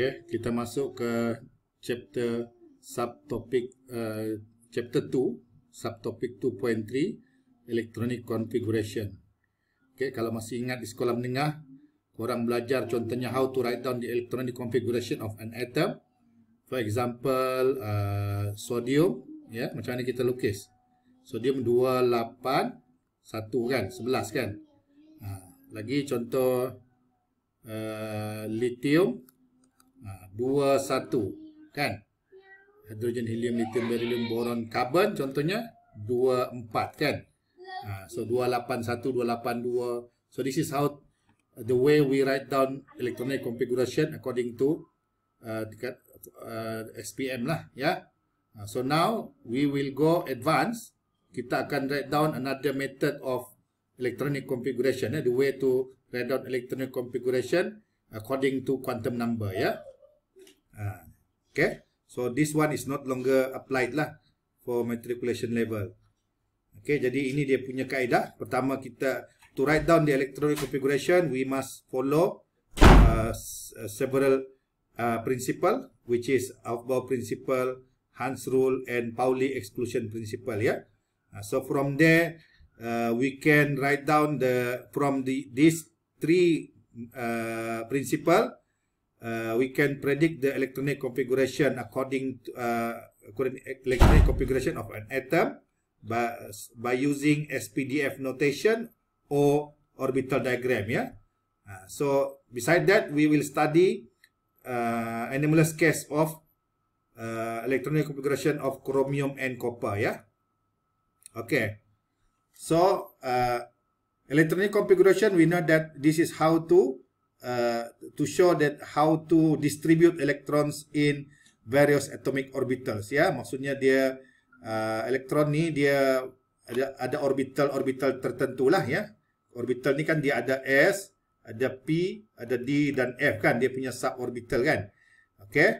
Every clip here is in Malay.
Okay, kita masuk ke chapter subtopic uh, chapter 2, subtopic 2.3 electronic configuration. Okay, kalau masih ingat di sekolah menengah, korang belajar contohnya how to write down the electronic configuration of an atom. For example, uh, sodium, ya, yeah, macam mana kita lukis? Sodium 28 1 kan, 11 kan? Ha, lagi contoh uh, lithium dua satu kan hidrogen helium lithium beryllium boron karbon, contohnya dua empat kan ha, so dua lapan satu dua lapan dua so this is how the way we write down electronic configuration according to uh, uh, SPM lah ya yeah? Ha, so now we will go advance kita akan write down another method of electronic configuration eh? the way to write down electronic configuration according to quantum number ya yeah? Ah. Okay. So this one is not longer applied lah for matriculation level. Okay. Jadi ini dia punya kaedah. Pertama kita to write down the electronic configuration, we must follow uh, uh several uh, principle, which is Aufbau principle, Hans rule, and Pauli exclusion principle. Yeah. Uh, so from there. Uh, we can write down the from the these three uh, principle Uh, we can predict the electronic configuration according to uh, electronic configuration of an atom by, by using SPDF notation or orbital diagram. Yeah. Uh, so beside that, we will study uh, anomalous case of uh, electronic configuration of chromium and copper. Yeah. Okay. So uh, electronic configuration, we know that this is how to uh, to show that how to distribute electrons in various atomic orbitals ya maksudnya dia uh, elektron ni dia ada ada orbital orbital tertentulah, lah ya orbital ni kan dia ada s ada p ada d dan f kan dia punya sub orbital kan okey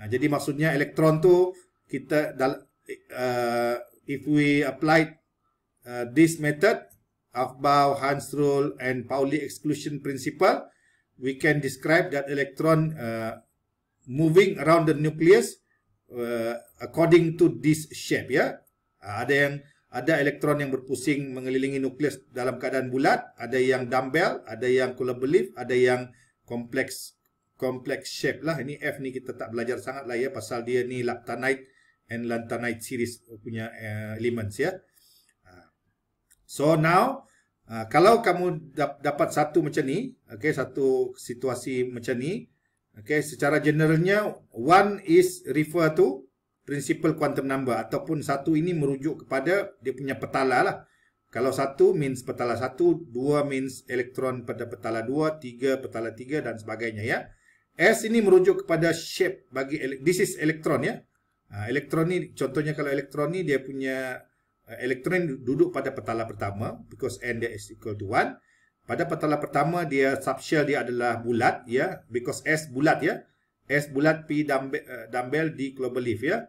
uh, jadi maksudnya elektron tu kita dal uh, if we apply uh, this method Aufbau, Hans rule and Pauli exclusion principle we can describe that electron uh, moving around the nucleus uh, according to this shape ya. Uh, ada yang ada elektron yang berpusing mengelilingi nukleus dalam keadaan bulat, ada yang dumbbell, ada yang kulabelif, ada yang kompleks complex shape lah. Ini F ni kita tak belajar sangat lah ya pasal dia ni lanthanide and lanthanide series punya uh, elements ya. Uh, so now Ah, kalau kamu dapat satu macam ni, okay, satu situasi macam ni, okay, secara generalnya, one is refer to principal quantum number ataupun satu ini merujuk kepada dia punya petala lah. Kalau satu means petala satu, dua means elektron pada petala dua, tiga petala tiga dan sebagainya ya. S ini merujuk kepada shape bagi, this is elektron ya. Uh, ah, elektron ni contohnya kalau elektron ni dia punya uh, elektron duduk pada petala pertama because n dia is equal to 1 pada petala pertama dia subshell dia adalah bulat ya yeah, because s bulat ya yeah. s bulat p dumbbell, uh, dumbbell di global leaf ya yeah.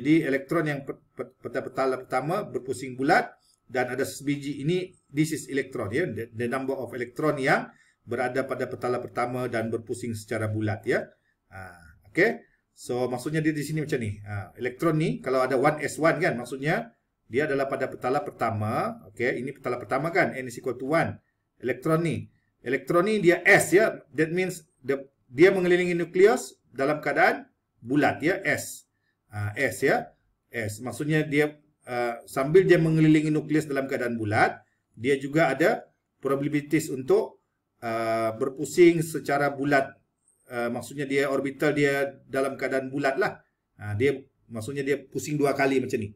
jadi elektron yang pada petala pertama berpusing bulat dan ada sebiji ini this is electron ya yeah. the, the number of electron yang berada pada petala pertama dan berpusing secara bulat ya yeah. uh, okey so maksudnya dia di sini macam ni uh, ah, elektron ni kalau ada 1s1 kan maksudnya dia adalah pada petala pertama. Okey, ini petala pertama kan? N is equal to 1. Elektron ni. Elektron ni dia S ya. That means the, dia mengelilingi nukleus dalam keadaan bulat ya. S. Uh, S ya. S. Maksudnya dia uh, sambil dia mengelilingi nukleus dalam keadaan bulat. Dia juga ada probabilities untuk uh, berpusing secara bulat. Uh, maksudnya dia orbital dia dalam keadaan bulat lah. Uh, dia, maksudnya dia pusing dua kali macam ni.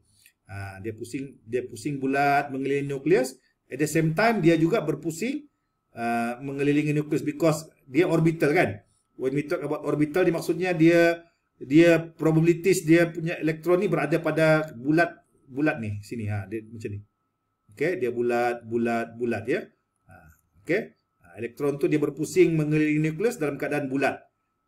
Ha, dia pusing dia pusing bulat mengelilingi nukleus. At the same time dia juga berpusing uh, mengelilingi nukleus because dia orbital kan. When we talk about orbital dia maksudnya dia dia probabilitis dia punya elektron ni berada pada bulat bulat ni sini ha dia macam ni. Okey dia bulat bulat bulat ya. Ha, Okey ha, elektron tu dia berpusing mengelilingi nukleus dalam keadaan bulat.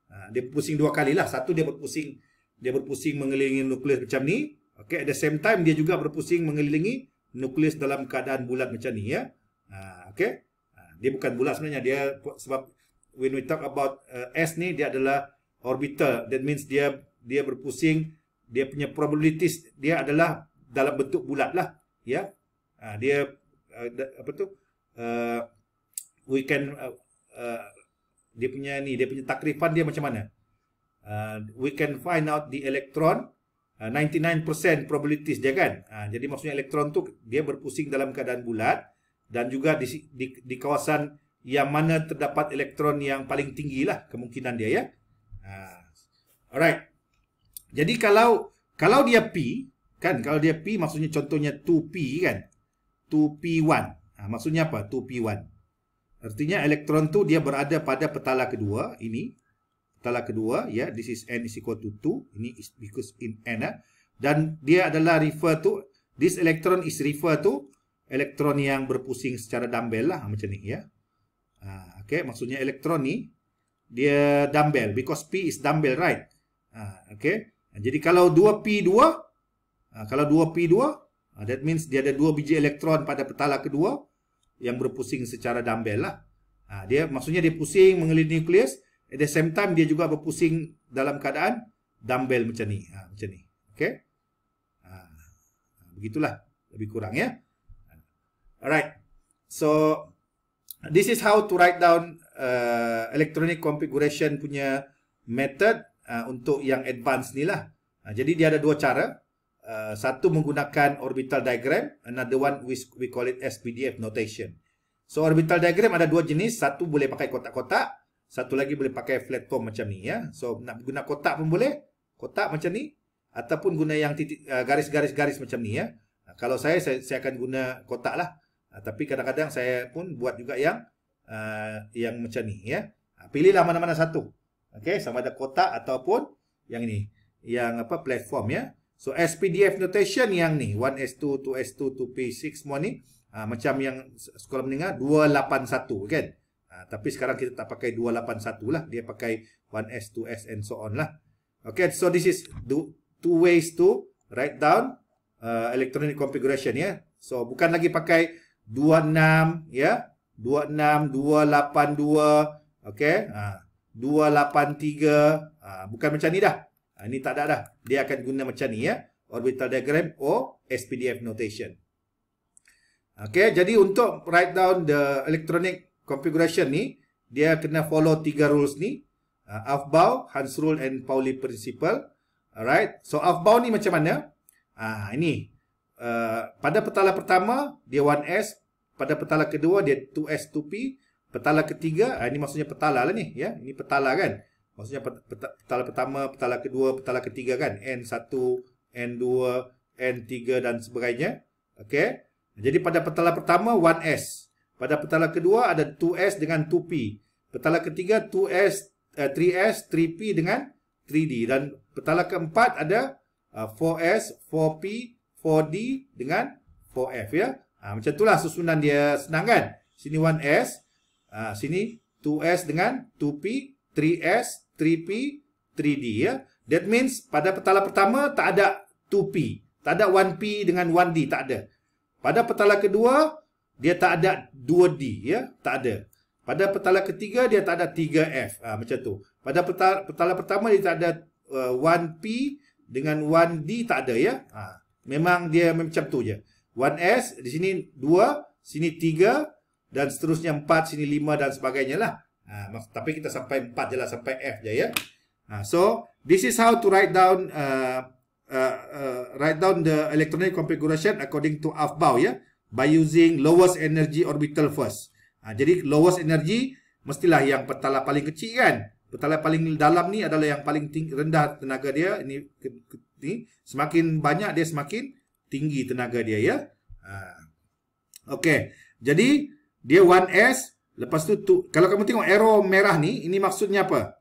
Ha, dia pusing dua kali lah. Satu dia berpusing dia berpusing mengelilingi nukleus macam ni. Okay, at the same time dia juga berpusing mengelilingi nukleus dalam keadaan bulat macam ni ya. Uh, okay, uh, dia bukan bulat sebenarnya dia sebab when we talk about uh, S ni dia adalah orbital. That means dia dia berpusing dia punya probabilities dia adalah dalam bentuk bulat lah ya. Uh, dia uh, apa tu? Uh, we can uh, uh, dia punya ni dia punya takrifan dia macam mana? Uh, we can find out the electron 99% ah, probabilities dia kan. Ha, jadi maksudnya elektron tu dia berpusing dalam keadaan bulat dan juga di, di, di kawasan yang mana terdapat elektron yang paling tinggi lah kemungkinan dia ya. Ha, alright. Jadi kalau kalau dia p kan kalau dia p maksudnya contohnya 2p kan 2p1. Ha, maksudnya apa 2p1? Artinya elektron tu dia berada pada petala kedua ini talak kedua ya yeah, this is n is equal to 2 ini is because in n eh? dan dia adalah refer to this electron is refer to elektron yang berpusing secara dumbbell lah macam ni ya yeah. Ha, uh, okey maksudnya elektron ni dia dumbbell because p is dumbbell right uh, ha, okey jadi kalau 2p2 uh, ha, kalau 2p2 uh, that means dia ada dua biji elektron pada petala kedua yang berpusing secara dumbbell lah uh, dia maksudnya dia pusing mengelilingi nukleus At the same time, dia juga berpusing dalam keadaan dumbbell macam ni. Ha, macam ni. Okay? Ha, begitulah. Lebih kurang ya. Ha. Alright. So, this is how to write down uh, electronic configuration punya method uh, untuk yang advance ni lah. Uh, jadi, dia ada dua cara. Uh, satu menggunakan orbital diagram. Another one, which we call it SPDF notation. So, orbital diagram ada dua jenis. Satu boleh pakai kotak-kotak. Satu lagi boleh pakai flat form macam ni ya. So nak guna kotak pun boleh. Kotak macam ni ataupun guna yang titik eh, garis-garis-garis uh, macam ni ya. kalau saya, saya saya akan guna kotak lah. Uh, tapi kadang-kadang saya pun buat juga yang uh, yang macam ni ya. pilihlah mana-mana satu. Okey, sama ada kotak ataupun yang ini yang apa platform ya. So SPDF notation yang ni 1S2 2S2 2P6 semua ni uh, macam yang sekolah menengah 281 kan. Okay? Ah, tapi sekarang kita tak pakai 281 lah. Dia pakai 1S, 2S and so on lah. Okay, so this is do, two ways to write down uh, electronic configuration ya. Yeah. So, bukan lagi pakai 26 ya. Yeah. 26, 282, okay. Uh, 283, uh, bukan macam ni dah. Uh, ni tak ada dah. Dia akan guna macam ni ya. Yeah. Orbital diagram or SPDF notation. Okay, jadi untuk write down the electronic configuration ni dia kena follow tiga rules ni uh, ah, Aufbau, Hans rule and Pauli principle alright so Aufbau ni macam mana ah uh, ini uh, pada petala pertama dia 1s pada petala kedua dia 2s 2p petala ketiga uh, ini maksudnya petala lah ni ya ini petala kan maksudnya petala pertama petala kedua petala ketiga kan n1 n2 n3 dan sebagainya Okay. jadi pada petala pertama 1s pada petala kedua ada 2S dengan 2P. Petala ketiga 2S, uh, 3S, 3P dengan 3D. Dan petala keempat ada uh, 4S, 4P, 4D dengan 4F. ya. Ha, macam itulah susunan dia senang kan. Sini 1S, ha, ah, sini 2S dengan 2P, 3S, 3P, 3D. ya. That means pada petala pertama tak ada 2P. Tak ada 1P dengan 1D. Tak ada. Pada petala kedua dia tak ada 2D ya tak ada pada petala ketiga dia tak ada 3F ha, ah, macam tu pada petala, petala pertama dia tak ada uh, ah, 1P dengan 1D tak ada ya ha, memang dia macam tu je 1S di sini 2 sini 3 dan seterusnya 4 sini 5 dan sebagainya lah ha, tapi kita sampai 4 je lah sampai F je ya ha, so this is how to write down uh, uh, uh, write down the electronic configuration according to AFBAU ya yeah? by using lowest energy orbital first. Ha, jadi lowest energy mestilah yang petala paling kecil kan. Petala paling dalam ni adalah yang paling tinggi, rendah tenaga dia. Ini, ini Semakin banyak dia semakin tinggi tenaga dia ya. Ha. Okey. Jadi dia 1S. Lepas tu, tu kalau kamu tengok arrow merah ni. Ini maksudnya apa?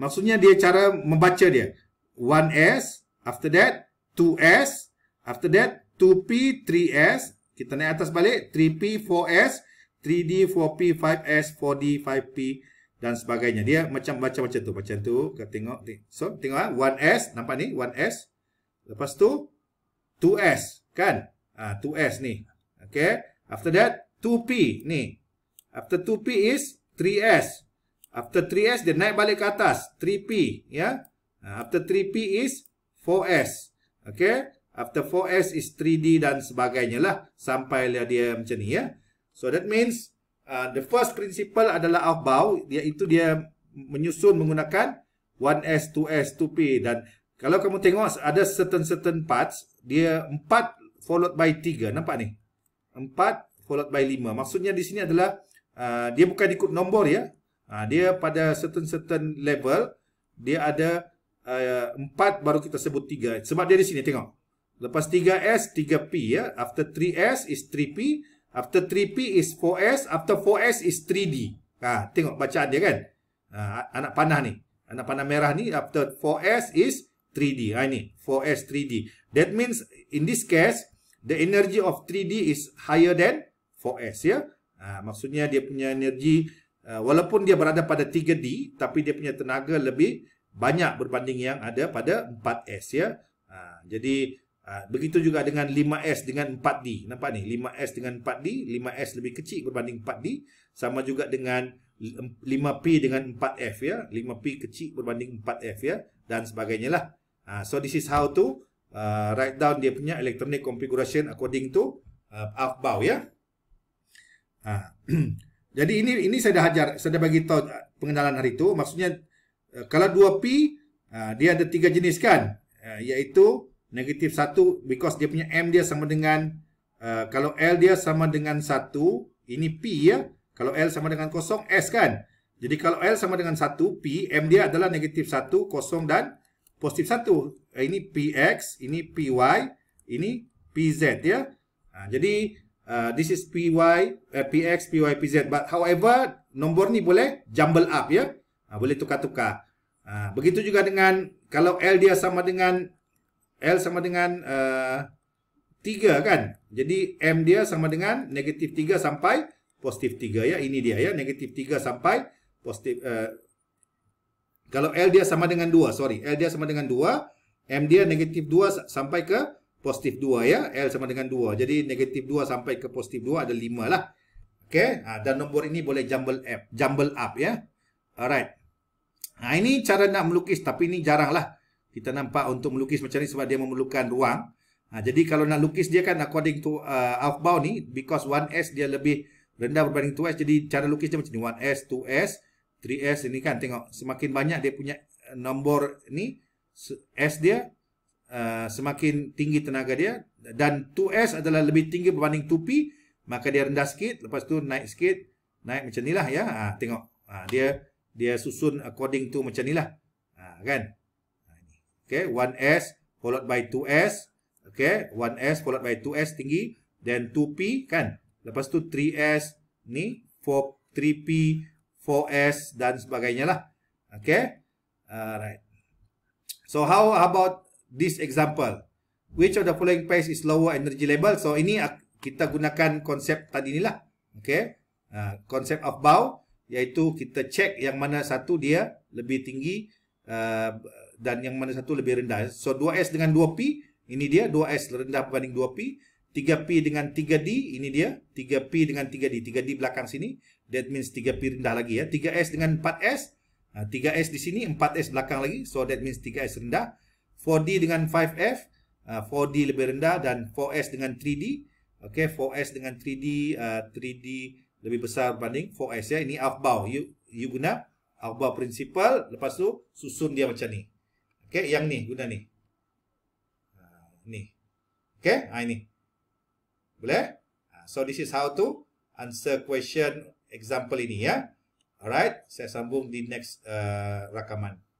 Maksudnya dia cara membaca dia. 1S. After that 2S. After that 2P, 3S. Kita naik atas balik 3P, 4S, 3D, 4P, 5S, 4D, 5P dan sebagainya. Dia macam baca macam tu, macam tu. Kita tengok ni. So, tengoklah 1S, nampak ni 1S. Lepas tu 2S, kan? ha, ah, 2S ni. Okay After that 2P ni. After 2P is 3S. After 3S dia naik balik ke atas 3P, ya. Yeah? After 3P is 4S. Okay After 4S is 3D dan sebagainya lah. Sampai lah dia macam ni ya. So that means uh, the first principle adalah Aufbau. Iaitu dia menyusun menggunakan 1S, 2S, 2P. Dan kalau kamu tengok ada certain-certain parts. Dia 4 followed by 3. Nampak ni? 4 followed by 5. Maksudnya di sini adalah uh, dia bukan ikut nombor ya. Uh, dia pada certain-certain level. Dia ada uh, 4 baru kita sebut 3. Sebab dia di sini tengok. Lepas 3S, 3P ya. After 3S is 3P. After 3P is 4S. After 4S is 3D. Ha, tengok bacaan dia kan. Ha, anak panah ni. Anak panah merah ni after 4S is 3D. Ha, ini 4S 3D. That means in this case, the energy of 3D is higher than 4S ya. Ha, maksudnya dia punya energi, uh, walaupun dia berada pada 3D, tapi dia punya tenaga lebih banyak berbanding yang ada pada 4S ya. Ha, jadi, jadi, Ha, begitu juga dengan 5S dengan 4D. Nampak ni? 5S dengan 4D. 5S lebih kecil berbanding 4D. Sama juga dengan 5P dengan 4F ya. 5P kecil berbanding 4F ya. Dan sebagainya lah. Ha, so this is how to uh, write down dia punya electronic configuration according to uh, bau ya. Ha. Jadi ini ini saya dah ajar, saya dah bagi tahu uh, pengenalan hari tu, Maksudnya uh, kalau 2P uh, dia ada tiga jenis kan? Iaitu negatif 1 because dia punya M dia sama dengan uh, kalau L dia sama dengan 1 ini P ya kalau L sama dengan kosong S kan jadi kalau L sama dengan 1 P M dia adalah negatif 1 kosong dan positif 1 uh, eh, ini PX ini PY ini PZ ya uh, jadi uh, this is PY uh, eh, PX PY PZ but however nombor ni boleh jumble up ya uh, boleh tukar-tukar uh, begitu juga dengan kalau L dia sama dengan L sama dengan uh, 3 kan. Jadi M dia sama dengan negatif 3 sampai positif 3 ya. Ini dia ya. Negatif 3 sampai positif. Uh, kalau L dia sama dengan 2. Sorry. L dia sama dengan 2. M dia negatif 2 sampai ke positif 2 ya. L sama dengan 2. Jadi negatif 2 sampai ke positif 2 ada 5 lah. Okay. Ha, dan nombor ini boleh jumble up, jumble up ya. Alright. Ha, ini cara nak melukis tapi ini jarang lah kita nampak untuk melukis macam ni sebab dia memerlukan ruang. Ha, jadi kalau nak lukis dia kan according to uh, Aufbau ni because 1S dia lebih rendah berbanding 2S jadi cara lukis dia macam ni 1S, 2S, 3S ini kan tengok semakin banyak dia punya uh, nombor ni S dia uh, semakin tinggi tenaga dia dan 2S adalah lebih tinggi berbanding 2P maka dia rendah sikit lepas tu naik sikit naik macam ni lah ya ha, tengok ha, dia dia susun according to macam ni lah ha, kan Okay, 1S followed by 2S. Okay, 1S followed by 2S tinggi. Then 2P kan. Lepas tu 3S ni. 4, 3P, 4S dan sebagainya lah. Okay. Alright. So how about this example? Which of the following pairs is lower energy level? So ini kita gunakan konsep tadi ni lah. Okay. Uh, konsep of bow. Iaitu kita check yang mana satu dia lebih tinggi. Uh, dan yang mana satu lebih rendah. So 2S dengan 2P, ini dia 2S rendah berbanding 2P. 3P dengan 3D, ini dia 3P dengan 3D. 3D belakang sini, that means 3P rendah lagi ya. 3S dengan 4S, 3S di sini, 4S belakang lagi. So that means 3S rendah. 4D dengan 5F, 4D lebih rendah dan 4S dengan 3D. Okay, 4S dengan 3D, 3D uh, lebih besar berbanding 4S ya. Ini Aufbau, you, you guna. Aufbau principle, lepas tu susun dia macam ni. Okay, yang ni guna ni. Ha, ni. Okay, ha, ini. Boleh? Ha, so this is how to answer question example ini ya. Alright, saya sambung di next uh, rakaman.